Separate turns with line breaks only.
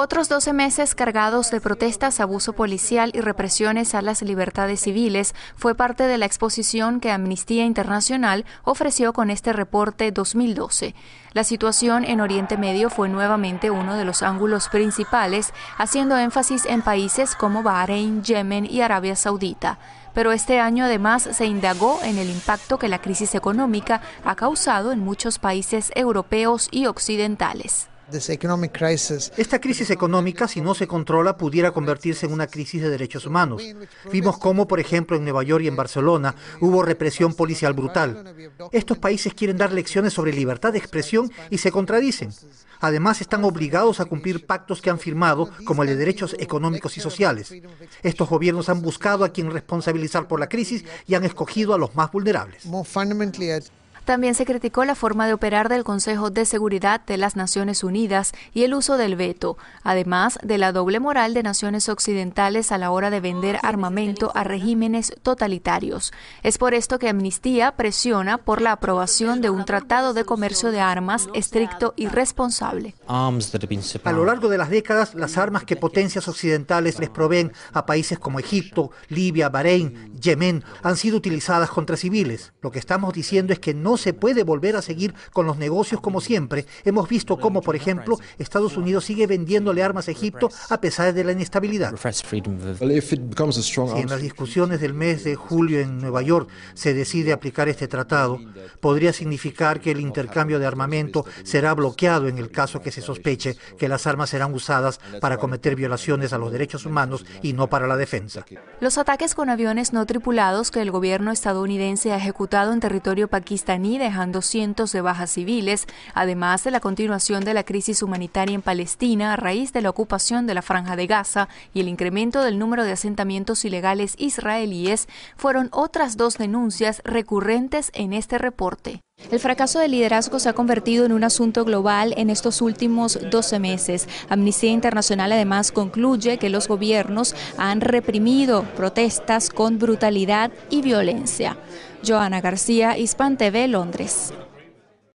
Otros 12 meses cargados de protestas, abuso policial y represiones a las libertades civiles fue parte de la exposición que Amnistía Internacional ofreció con este reporte 2012. La situación en Oriente Medio fue nuevamente uno de los ángulos principales, haciendo énfasis en países como Bahrein, Yemen y Arabia Saudita. Pero este año además se indagó en el impacto que la crisis económica ha causado en muchos países europeos y occidentales.
Esta crisis económica, si no se controla, pudiera convertirse en una crisis de derechos humanos. Vimos cómo, por ejemplo, en Nueva York y en Barcelona hubo represión policial brutal. Estos países quieren dar lecciones sobre libertad de expresión y se contradicen. Además, están obligados a cumplir pactos que han firmado, como el de derechos económicos y sociales. Estos gobiernos han buscado a quien responsabilizar por la crisis y han escogido a los más vulnerables.
También se criticó la forma de operar del Consejo de Seguridad de las Naciones Unidas y el uso del veto, además de la doble moral de naciones occidentales a la hora de vender armamento a regímenes totalitarios. Es por esto que Amnistía presiona por la aprobación de un tratado de comercio de armas estricto y responsable.
A lo largo de las décadas, las armas que potencias occidentales les proveen a países como Egipto, Libia, Bahrein, Yemen han sido utilizadas contra civiles. Lo que estamos diciendo es que no se puede volver a seguir con los negocios como siempre. Hemos visto cómo, por ejemplo, Estados Unidos sigue vendiéndole armas a Egipto a pesar de la inestabilidad. Si en las discusiones del mes de julio en Nueva York se decide aplicar este tratado, podría significar que el intercambio de armamento será bloqueado en el caso que se sospeche que las armas serán usadas para cometer violaciones a los derechos humanos y no para la defensa.
Los ataques con aviones no tripulados que el gobierno estadounidense ha ejecutado en territorio pakistaní dejando cientos de bajas civiles, además de la continuación de la crisis humanitaria en Palestina a raíz de la ocupación de la Franja de Gaza y el incremento del número de asentamientos ilegales israelíes, fueron otras dos denuncias recurrentes en este reporte. El fracaso del liderazgo se ha convertido en un asunto global en estos últimos 12 meses. Amnistía Internacional además concluye que los gobiernos han reprimido protestas con brutalidad y violencia. Joana García, Hispan TV, Londres.